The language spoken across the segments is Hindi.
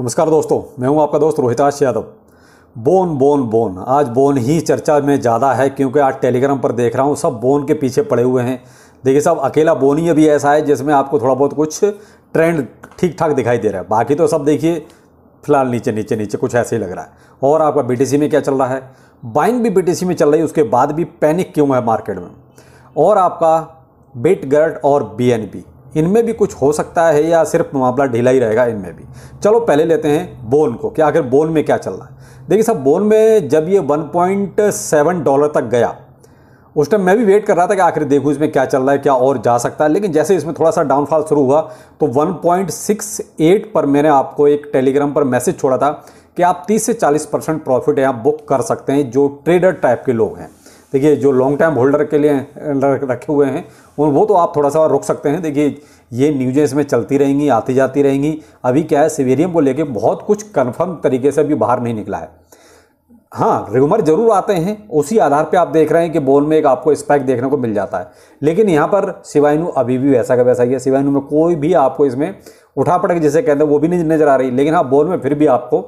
नमस्कार दोस्तों मैं हूं आपका दोस्त रोहिताश यादव बोन बोन बोन आज बोन ही चर्चा में ज़्यादा है क्योंकि आज टेलीग्राम पर देख रहा हूँ सब बोन के पीछे पड़े हुए हैं देखिए साहब अकेला बोन ही अभी ऐसा है जिसमें आपको थोड़ा बहुत कुछ ट्रेंड ठीक ठाक दिखाई दे रहा है बाकी तो सब देखिए फिलहाल नीचे नीचे नीचे कुछ ऐसे ही लग रहा है और आपका बी में क्या चल रहा है बाइंग भी बी में चल रही है उसके बाद भी पैनिक क्यों है मार्केट में और आपका बिटगर्ट और बी इनमें भी कुछ हो सकता है या सिर्फ मामला ढीला ही रहेगा इनमें भी चलो पहले लेते हैं बोन को कि आखिर बोन में क्या चल रहा है देखिए सब बोन में जब ये 1.7 डॉलर तक गया उस टाइम मैं भी वेट कर रहा था कि आखिर देखूँ इसमें क्या चल रहा है क्या और जा सकता है लेकिन जैसे इसमें थोड़ा सा डाउनफॉल शुरू हुआ तो 1.68 पर मैंने आपको एक टेलीग्राम पर मैसेज छोड़ा था कि आप 30 से 40 परसेंट प्रॉफिट यहाँ बुक कर सकते हैं जो ट्रेडर टाइप के लोग हैं देखिए जो लॉन्ग टाइम होल्डर के लिए रखे हुए हैं उन वो तो आप थोड़ा सा रुक सकते हैं देखिए ये न्यूज़ें इसमें चलती रहेंगी आती जाती रहेंगी अभी क्या है सिवेरियम को लेकर बहुत कुछ कन्फर्म तरीके से अभी बाहर नहीं निकला है हाँ रिगुमर जरूर आते हैं उसी आधार पे आप देख रहे हैं कि बोन में एक आपको स्पाइक देखने को मिल जाता है लेकिन यहाँ पर सिवाइनू अभी भी वैसा का वैसा ही है सिवाइनू में कोई भी आपको इसमें उठा पटक जिसे कहते हैं वो भी नहीं नजर आ रही लेकिन हाँ बॉल में फिर भी आपको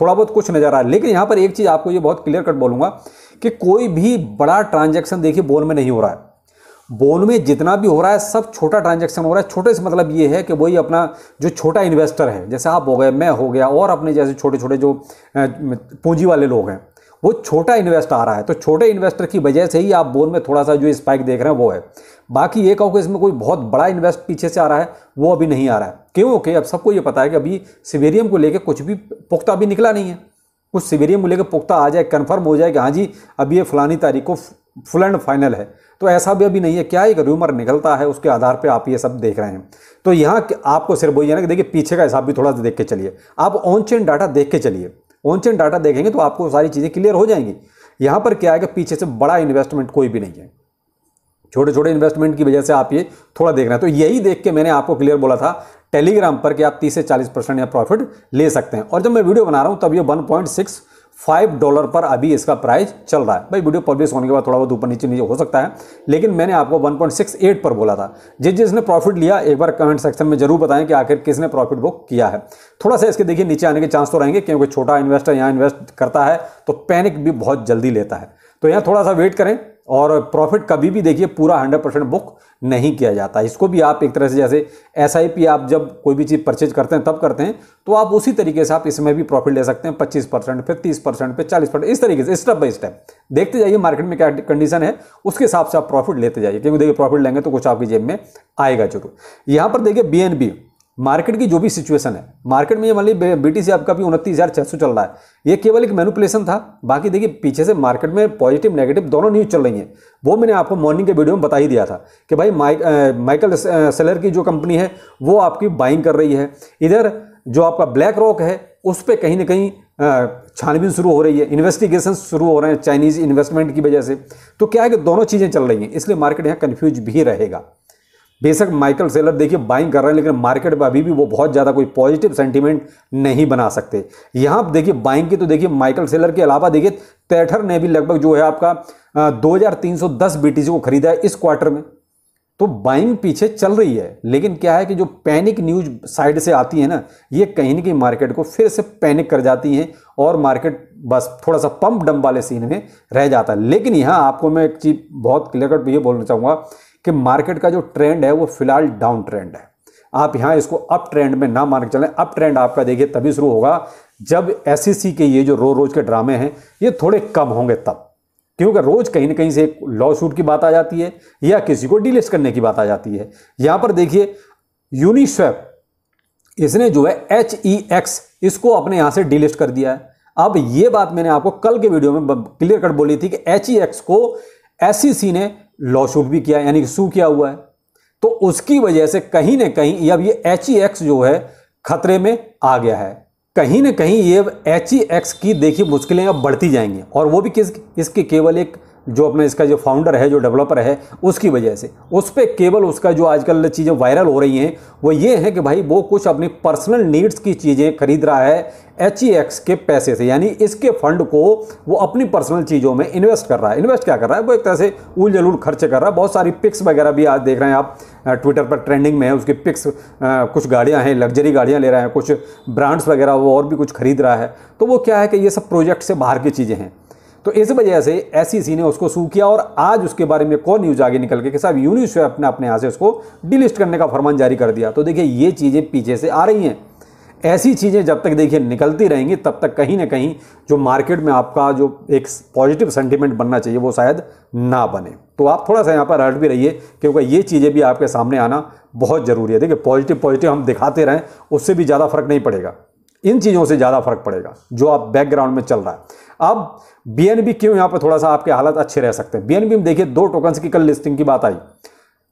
थोड़ा बहुत कुछ नजर आ रहा है लेकिन यहाँ पर एक चीज़ आपको ये बहुत क्लियर कट बोलूँगा कि कोई भी बड़ा ट्रांजेक्शन देखिए बॉल में नहीं हो रहा है बोन में जितना भी हो रहा है सब छोटा ट्रांजैक्शन हो रहा है छोटे से मतलब ये है कि वही अपना जो छोटा इन्वेस्टर है जैसे आप हो गए मैं हो गया और अपने जैसे छोटे छोटे जो पूंजी वाले लोग हैं वो छोटा इन्वेस्ट आ रहा है तो छोटे इन्वेस्टर की वजह से ही आप बोन में थोड़ा सा जो स्पाइक देख रहे हैं वो है बाकी ये कहो कि इसमें कोई बहुत बड़ा इन्वेस्ट पीछे से आ रहा है वो अभी नहीं आ रहा है क्योंकि अब सबको ये पता है कि अभी सिवेरियम को लेकर कुछ भी पुख्ता अभी निकला नहीं है कुछ सिवेरियम को लेकर पुख्ता आ जाए कन्फर्म हो जाए कि हाँ जी अब ये फलानी तारीख को फुल एंड फाइनल है तो ऐसा भी अभी नहीं है क्या एक र्यूमर निकलता है उसके आधार पे आप ये सब देख रहे हैं तो यहाँ आपको सिर्फ वही है ना कि देखिए पीछे का हिसाब भी थोड़ा सा देख के चलिए आप ऑन चेन डाटा देख के चलिए ऑन चेन डाटा देखेंगे तो आपको सारी चीज़ें क्लियर हो जाएंगी यहाँ पर क्या है कि पीछे से बड़ा इन्वेस्टमेंट कोई भी नहीं है छोटे छोटे इन्वेस्टमेंट की वजह से आप ये थोड़ा देख रहे हैं तो यही देख के मैंने आपको क्लियर बोला था टेलीग्राम पर कि आप 30 से 40 परसेंट या प्रॉफिट ले सकते हैं और जब मैं वीडियो बना रहा हूँ तब ये 1.6 फाइव डॉलर पर अभी इसका प्राइस चल रहा है भाई वीडियो पब्लिश होने के बाद थोड़ा बहुत ऊपर नीचे नीचे हो सकता है लेकिन मैंने आपको 1.68 पर बोला था जिस जिसने प्रॉफिट लिया एक बार कमेंट सेक्शन में जरूर बताएं कि आखिर किसने प्रॉफिट बुक किया है थोड़ा सा इसके देखिए नीचे आने के चांस तो रहेंगे क्योंकि छोटा इन्वेस्टर यहाँ इन्वेस्ट करता है तो पैनिक भी बहुत जल्दी लेता है तो यहाँ थोड़ा सा वेट करें और प्रॉफिट कभी भी देखिए पूरा हंड्रेड परसेंट बुक नहीं किया जाता इसको भी आप एक तरह से जैसे एस आप जब कोई भी चीज़ परचेज करते हैं तब करते हैं तो आप उसी तरीके से आप इसमें भी प्रॉफिट ले सकते हैं पच्चीस परसेंट फिर तीस परसेंट फिर चालीस परसेंट इस तरीके से स्टेप बाई स्टेप देखते जाइए मार्केट में क्या कंडीशन है उसके हिसाब से आप प्रॉफिट लेते जाइए क्योंकि देखिए प्रॉफिट लेंगे तो कुछ आपकी जेब में आएगा जरूर यहाँ पर देखिए बी मार्केट की जो भी सिचुएशन है मार्केट में ये मान ली बी सी आपका भी उनतीस हज़ार छः सौ चल रहा है ये केवल एक मैनुपुलेशन था बाकी देखिए पीछे से मार्केट में पॉजिटिव नेगेटिव दोनों न्यूज़ चल रही हैं वो मैंने आपको मॉर्निंग के वीडियो में बता ही दिया था कि भाई माइक माइकल सेलर की जो कंपनी है वो आपकी बाइंग कर रही है इधर जो आपका ब्लैक रॉक है उस पर कहीं ना कहीं छानबीन शुरू हो रही है इन्वेस्टिगेशन शुरू हो रहे हैं चाइनीज़ इन्वेस्टमेंट की वजह से तो क्या है कि दोनों चीज़ें चल रही हैं इसलिए मार्केट यहाँ कन्फ्यूज भी रहेगा बेशक माइकल सेलर देखिए बाइंग कर रहे हैं लेकिन मार्केट में अभी भी वो बहुत ज़्यादा कोई पॉजिटिव सेंटीमेंट नहीं बना सकते यहाँ आप देखिए बाइंग की तो देखिए माइकल सेलर के अलावा देखिए तैठर ने भी लगभग जो है आपका दो हज़ार बीटीसी को खरीदा है इस क्वार्टर में तो बाइंग पीछे चल रही है लेकिन क्या है कि जो पैनिक न्यूज साइड से आती है ना ये कहीं ना कहीं मार्केट को फिर से पैनिक कर जाती है और मार्केट बस थोड़ा सा पंप डंप वाले सीन में रह जाता है लेकिन यहाँ आपको मैं एक चीज बहुत क्लियर कट ये बोलना चाहूँगा कि मार्केट का जो ट्रेंड है वो फिलहाल डाउन ट्रेंड है आप यहाँ इसको अप ट्रेंड में ना मान के चलें अप ट्रेंड आपका देखिए तभी शुरू होगा जब एस e के ये जो रोज रोज के ड्रामे हैं ये थोड़े कम होंगे तब क्योंकि रोज कहीं ना कहीं से एक लॉ शूट की बात आ जाती है या किसी को डिलिस्ट करने की बात आ जाती है यहाँ पर देखिए यूनिसेफ इसने जो है एच ई एक्स इसको अपने यहाँ से डिलिस्ट कर दिया है अब ये बात मैंने आपको कल के वीडियो में क्लियर कट बोली थी कि एच ई एक्स को एस e ने लॉ शूट भी किया यानी कि सू किया हुआ है तो उसकी वजह से कहीं ना कहीं अब ये एच ई एक्स जो है खतरे में आ गया है कहीं ना कहीं ये एच ई एक्स की देखिए मुश्किलें अब बढ़ती जाएंगी और वो भी किस इसके केवल एक जो अपने इसका जो फाउंडर है जो डेवलपर है उसकी वजह से उस पर केवल उसका जो आजकल चीज़ें वायरल हो रही हैं वो ये है कि भाई वो कुछ अपनी पर्सनल नीड्स की चीज़ें खरीद रहा है एच e के पैसे से यानी इसके फंड को वो अपनी पर्सनल चीज़ों में इन्वेस्ट कर रहा है इन्वेस्ट क्या कर रहा है वो एक तरह से उल जलूल खर्च कर रहा है बहुत सारी पिक्स वगैरह भी आज देख रहे हैं आप ट्विटर पर ट्रेंडिंग में है उसकी पिक्स कुछ गाड़ियां हैं लग्जरी गाड़ियां ले रहा है कुछ ब्रांड्स वगैरह वो और भी कुछ खरीद रहा है तो वो क्या है कि ये सब प्रोजेक्ट से बाहर की चीज़ें हैं तो इस वजह से एस ने उसको सू किया और आज उसके बारे में कौन और न्यूज़ आगे निकल के साहब यूनिसेफ ने अपने यहाँ से उसको डिलिस्ट करने का फरमान जारी कर दिया तो देखिए ये चीज़ें पीछे से आ रही हैं ऐसी चीज़ें जब तक देखिए निकलती रहेंगी तब तक कहीं ना कहीं जो मार्केट में आपका जो एक पॉजिटिव सेंटिमेंट बनना चाहिए वो शायद ना बने तो आप थोड़ा सा यहाँ पर अलर्ट भी रहिए क्योंकि ये चीज़ें भी आपके सामने आना बहुत ज़रूरी है देखिए पॉजिटिव पॉजिटिव हम दिखाते रहें उससे भी ज़्यादा फर्क नहीं पड़ेगा इन चीज़ों से ज़्यादा फर्क पड़ेगा जो आप बैकग्राउंड में चल रहा है अब बी क्यों यहाँ पर थोड़ा सा आपके हालत अच्छे रह सकते हैं बी में देखिए दो टोकन्स की कल लिस्टिंग की बात आई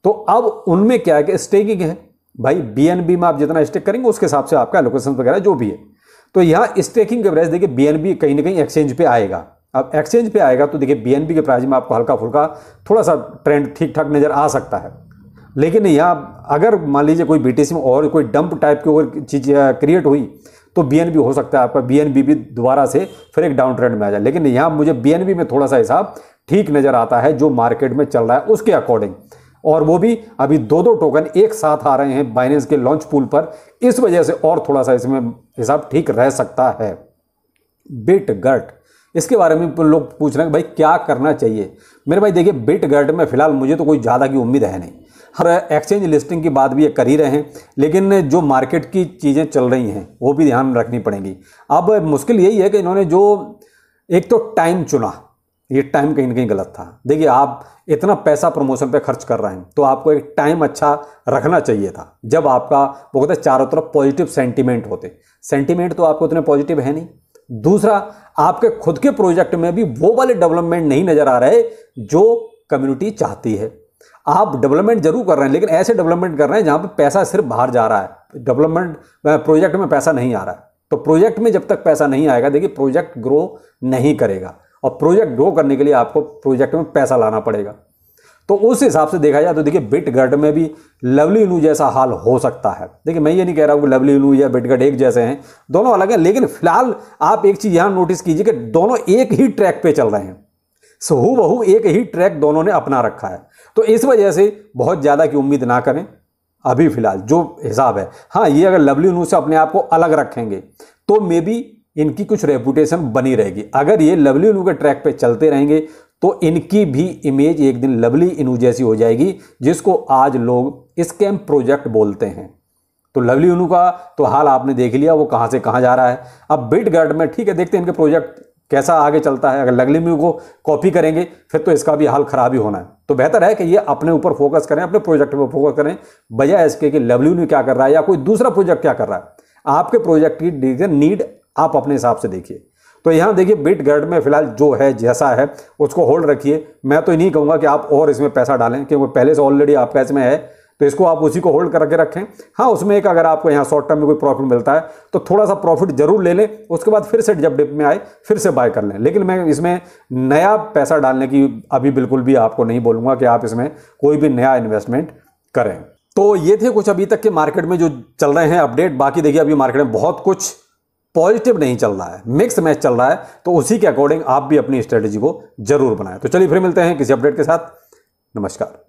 तो अब उनमें क्या है कि स्टेकिंग है भाई बी में आप जितना स्टेक करेंगे उसके हिसाब से आपका लोकेशन वगैरह जो भी है तो यहाँ स्टेकिंग के प्राइस देखिए बी कहीं ना कहीं एक्सचेंज पे आएगा अब एक्सचेंज पे आएगा तो देखिए बी के प्राइस में आपको हल्का फुल्का थोड़ा सा ट्रेंड ठीक ठाक नज़र आ सकता है लेकिन यहाँ अगर मान लीजिए कोई बीटीसी में और कोई डंप टाइप की और चीज़ क्रिएट हुई तो बी हो सकता है आपका बी भी दोबारा से फिर एक डाउन ट्रेंड में आ जाए लेकिन यहाँ मुझे बी में थोड़ा सा हिसाब ठीक नज़र आता है जो मार्केट में चल रहा है उसके अकॉर्डिंग और वो भी अभी दो दो टोकन एक साथ आ रहे हैं बाइनेंस के लॉन्च पूल पर इस वजह से और थोड़ा सा इसमें हिसाब ठीक रह सकता है बिट गर्ट इसके बारे में लोग पूछ रहे हैं भाई क्या करना चाहिए मेरे भाई देखिए बिट गर्ट में फिलहाल मुझे तो कोई ज़्यादा की उम्मीद है नहीं हर एक्सचेंज लिस्टिंग की बात भी ये कर ही रहे हैं लेकिन जो मार्केट की चीज़ें चल रही हैं वो भी ध्यान रखनी पड़ेंगी अब मुश्किल यही है कि इन्होंने जो एक तो टाइम चुना ये टाइम कहीं ना कहीं गलत था देखिए आप इतना पैसा प्रमोशन पे खर्च कर रहे हैं तो आपको एक टाइम अच्छा रखना चाहिए था जब आपका वो कहते हैं चारों तरफ पॉजिटिव सेंटीमेंट होते सेंटीमेंट तो आपको उतने पॉजिटिव है नहीं दूसरा आपके खुद के प्रोजेक्ट में भी वो वाले डेवलपमेंट नहीं नज़र आ रहे जो कम्युनिटी चाहती है आप डेवलपमेंट जरूर कर रहे हैं लेकिन ऐसे डेवलपमेंट कर रहे हैं जहाँ पर पैसा सिर्फ बाहर जा रहा है डेवलपमेंट प्रोजेक्ट में पैसा नहीं आ रहा है तो प्रोजेक्ट में जब तक पैसा नहीं आएगा देखिए प्रोजेक्ट ग्रो नहीं करेगा और प्रोजेक्ट ग्रो करने के लिए आपको प्रोजेक्ट में पैसा लाना पड़ेगा तो उस हिसाब से देखा जाए तो देखिए बिटगढ़ में भी लवली नू जैसा हाल हो सकता है देखिए मैं ये नहीं कह रहा हूँ कि लवली नू या बिटगढ़ एक जैसे हैं दोनों अलग हैं लेकिन फिलहाल आप एक चीज़ यहाँ नोटिस कीजिए कि दोनों एक ही ट्रैक पे चल रहे हैं सो हु एक ही ट्रैक दोनों ने अपना रखा है तो इस वजह से बहुत ज़्यादा की उम्मीद ना करें अभी फिलहाल जो हिसाब है हाँ ये अगर लवली नू से अपने आप को अलग रखेंगे तो मे बी इनकी कुछ रेपुटेशन बनी रहेगी अगर ये लवली न्यू के ट्रैक पे चलते रहेंगे तो इनकी भी इमेज एक दिन लवली इनू जैसी हो जाएगी जिसको आज लोग स्कैम प्रोजेक्ट बोलते हैं तो लवली उनू का तो हाल आपने देख लिया वो कहाँ से कहाँ जा रहा है अब बिटगर्ड में ठीक है देखते हैं इनके प्रोजेक्ट कैसा आगे चलता है अगर में को कॉपी करेंगे फिर तो इसका भी हाल खराब ही होना है तो बेहतर है कि ये अपने ऊपर फोकस करें अपने प्रोजेक्ट पर फोकस करें बजाय इसके कि लवल्यू क्या कर रहा है या कोई दूसरा प्रोजेक्ट क्या कर रहा है आपके प्रोजेक्ट की डिजन नीड आप अपने हिसाब से देखिए तो यहाँ देखिए बिट गर्ड में फिलहाल जो है जैसा है उसको होल्ड रखिए मैं तो नहीं कहूँगा कि आप और इसमें पैसा डालें क्योंकि पहले से ऑलरेडी आपका इसमें है तो इसको आप उसी को होल्ड करके रखें हाँ उसमें एक अगर आपको यहाँ शॉर्ट टर्म में कोई प्रॉफिट मिलता है तो थोड़ा सा प्रॉफिट जरूर ले लें उसके बाद फिर से जब डिप में आए फिर से बाय कर लें लेकिन मैं इसमें नया पैसा डालने की अभी बिल्कुल भी आपको नहीं बोलूँगा कि आप इसमें कोई भी नया इन्वेस्टमेंट करें तो ये थे कुछ अभी तक के मार्केट में जो चल रहे हैं अपडेट बाकी देखिए अभी मार्केट में बहुत कुछ पॉजिटिव नहीं चल रहा है मिक्स मैच चल रहा है तो उसी के अकॉर्डिंग आप भी अपनी स्ट्रेटेजी को जरूर बनाएं तो चलिए फिर मिलते हैं किसी अपडेट के साथ नमस्कार